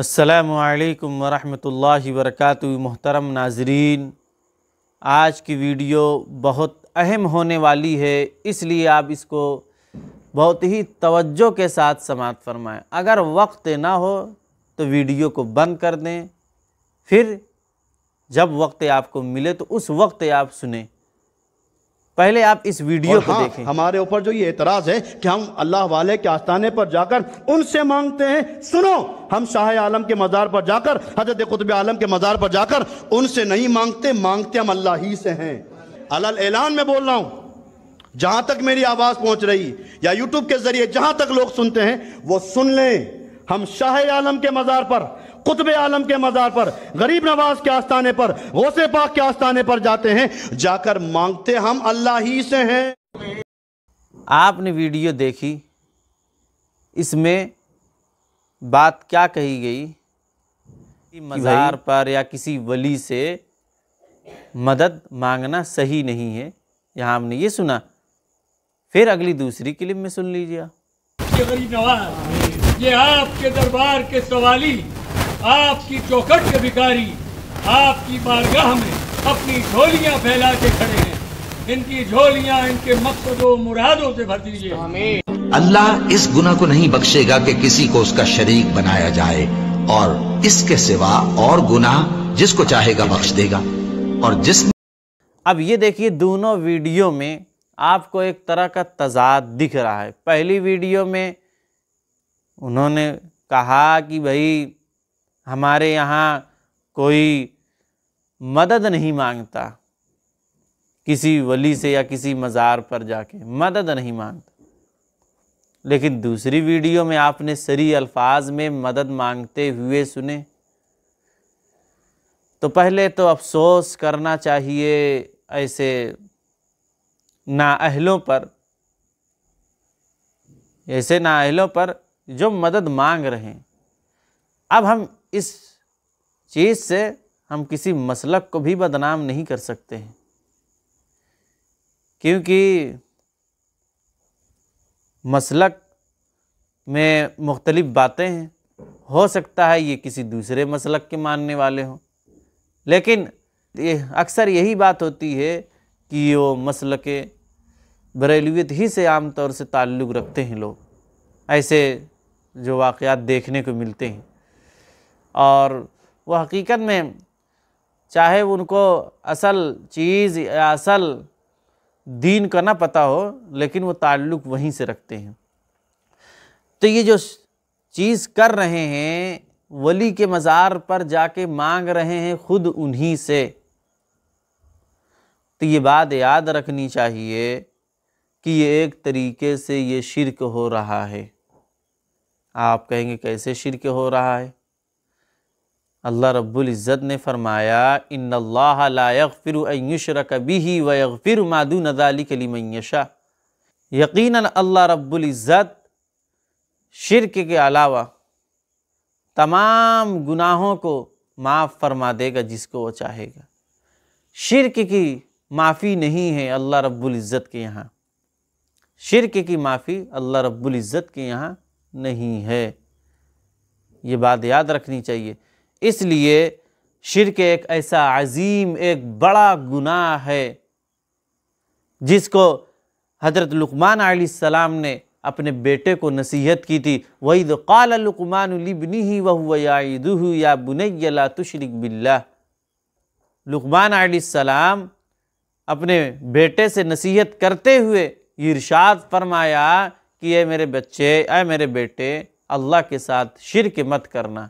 असलकम वरहमल वरक मोहतरम नाजरीन आज की वीडियो बहुत अहम होने वाली है इसलिए आप इसको बहुत ही तवज्जो के साथ समात फरमाएं अगर वक्त ना हो तो वीडियो को बंद कर दें फिर जब वक्त आपको मिले तो उस वक्त आप सुने पहले आप इस वीडियो को हाँ, देखें हमारे ऊपर जो ये एतराज़ है कि हम अल्लाह वाले के आस्थाने पर जाकर उनसे मांगते हैं सुनो हम शाह आलम के मज़ार पर जाकर हजरत कुतुब आलम के मज़ार पर जाकर उनसे नहीं मांगते मांगते हम अल्लाह ही से हैं अलल ऐलान में बोल रहा हूं जहां तक मेरी आवाज़ पहुंच रही या यूट्यूब के ज़रिए जहां तक लोग सुनते हैं वो सुन लें हम शाह आलम के मज़ार पर कुतब आलम के मज़ार पर गरीब नवाज के आस्थाने पर गौसे पाक के आस्थाने पर जाते हैं जाकर मांगते हम अल्लाह ही से हैं आपने वीडियो देखी इसमें बात क्या कही गई मज़ार पर या किसी वली से मदद मांगना सही नहीं है यहाँ हमने ये सुना फिर अगली दूसरी क्लिप में सुन लीजिए आप ये आपके दरबार के सवाली आपकी चौखट के भिकारी आपकी बारगाह में अपनी झोलियां फैला के खड़े हैं इनकी झोलियां इनके मकसदों मुरादों से भर दीजिए अल्लाह इस गुना को नहीं बख्शेगा कि किसी को उसका शरीक बनाया जाए और इसके सिवा और गुना जिसको चाहेगा बख्श देगा और जिस अब ये देखिए दोनों वीडियो में आपको एक तरह का तजाद दिख रहा है पहली वीडियो में उन्होंने कहा कि भाई हमारे यहाँ कोई मदद नहीं मांगता किसी वली से या किसी मज़ार पर जाके मदद नहीं मांगता लेकिन दूसरी वीडियो में आपने सरी अल्फाज में मदद मांगते हुए सुने तो पहले तो अफसोस करना चाहिए ऐसे नाअहलों पर ऐसे नाअहलों पर जो मदद मांग रहे हैं अब हम इस चीज़ से हम किसी मसलक को भी बदनाम नहीं कर सकते हैं क्योंकि मसलक में मुख्तलिफ़ बातें हैं हो सकता है ये किसी दूसरे मसलक के मानने वाले हों लेकिन ये अक्सर यही बात होती है कि वो मसलक बरेलवियत ही से आम तौर से ताल्लुक़ रखते हैं लोग ऐसे जो वाक़ात देखने को मिलते हैं और वह हकीकत में चाहे उनको असल चीज़ या असल दीन का ना पता हो लेकिन वो ताल्लुक़ वहीं से रखते हैं तो ये जो चीज़ कर रहे हैं वली के मज़ार पर जाके मांग रहे हैं ख़ुद उन्हीं से तो ये बात याद रखनी चाहिए कि ये एक तरीके से ये शिरक हो रहा है आप कहेंगे कैसे शिरक हो रहा है अल्लाह रब्बुल इज़्ज़त ने फरमाया इन लायक फिर अयुशर कभी ही वग फिर मादू नजाली कली मैशा यकीन अल्लाह रब्बुल इज़्ज़त शिरक के अलावा तमाम गुनाहों को माफ़ फरमा देगा जिसको वो चाहेगा शिरक की माफ़ी नहीं है अल्लाह रब्बुल इज़्ज़त के यहाँ शिरक की माफ़ी अल्लाह रब्बुल इज़्ज़त के यहाँ नहीं है ये बात याद रखनी चाहिए इसलिए शिरक एक ऐसा अजीम एक बड़ा गुनाह है जिसको हज़रत लुकमान सलाम ने अपने बेटे को नसीहत की थी वही तो कालकुमानबनी ही वह यादू या बुनैला तुशरक बिल्ला लुकमान सलाम अपने बेटे से नसीहत करते हुए इर्शाद फरमाया कि ये मेरे बच्चे अ मेरे बेटे अल्लाह के साथ शिरक मत करना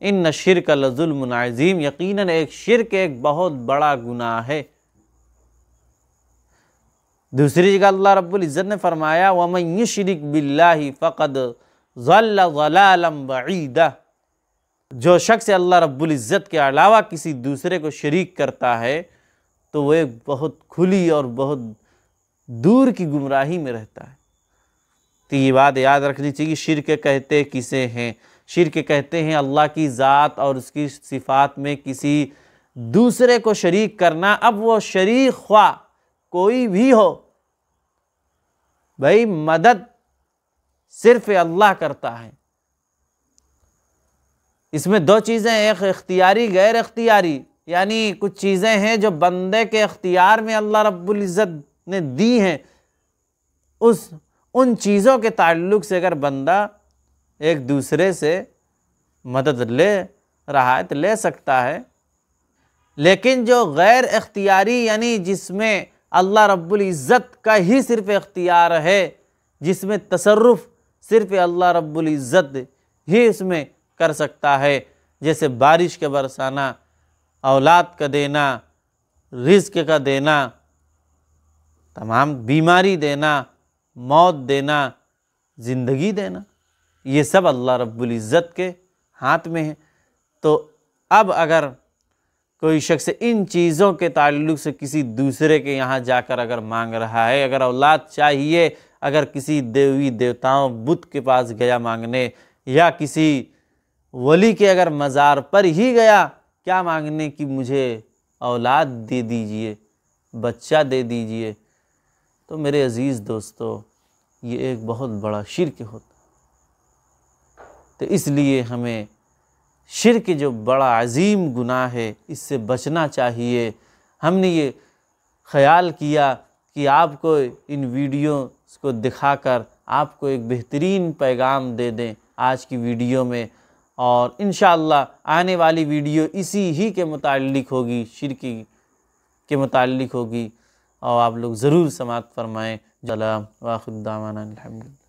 इन न शिर का लजुलमनाज़ीम यकीन एक के एक बहुत बड़ा गुनाह है दूसरी जगह अल्लाह रब्ज़त ने फरमाया वमय शरिक बिल्ला फ़कद ज़ल्लम जो शख्स अल्लाह रब्ज़त के अलावा किसी दूसरे को शरीक करता है तो वह एक बहुत खुली और बहुत दूर की गुमराही में रहता है तो ये बात याद रखनी चाहिए शिरक कहते किसे हैं शिरक कहते हैं अल्लाह की ज़ात और उसकी सिफात में किसी दूसरे को शरीक करना अब वो शरीक ख्वा कोई भी हो भाई मदद सिर्फ अल्लाह करता है इसमें दो चीज़ें एक अख्तियारी गैर अख्तियारी यानी कुछ चीज़ें हैं जो बंदे के अख्तियार में अल्लाह रब्बुल इज़्ज़त ने दी हैं उस उन चीज़ों के ताल्लुक से अगर बंदा एक दूसरे से मदद ले रहायत ले सकता है लेकिन जो गैर अख्तियारी यानी जिसमें अल्लाह रब्बुल इज़्ज़त का ही सिर्फ़ इख्तियार है जिसमें तसरफ़ सिर्फ़ अल्लाह रब्बुल इज़्ज़त ही इसमें कर सकता है जैसे बारिश के बरसाना औलाद का देना रिज्क का देना तमाम बीमारी देना मौत देना ज़िंदगी देना ये सब अल्लाह रब्बुल इज़्ज़त के हाथ में है तो अब अगर कोई शख्स इन चीज़ों के ताल्लुक से किसी दूसरे के यहाँ जाकर अगर मांग रहा है अगर औलाद चाहिए अगर किसी देवी देवताओं बुद्ध के पास गया मांगने या किसी वली के अगर मज़ार पर ही गया क्या मांगने कि मुझे औलाद दे दीजिए बच्चा दे दीजिए तो मेरे अज़ीज़ दोस्तों ये एक बहुत बड़ा शिरक होता तो इसलिए हमें शिरक जो बड़ा अजीम गुनाह है इससे बचना चाहिए हमने ये ख्याल किया कि आपको इन वीडियो को दिखाकर आपको एक बेहतरीन पैगाम दे दें आज की वीडियो में और इन आने वाली वीडियो इसी ही के मुतालिक होगी शिरकी के मुतालिक होगी और आप लोग ज़रूर समात फरमाएँ जला वाखुदा अलहमदिल्ला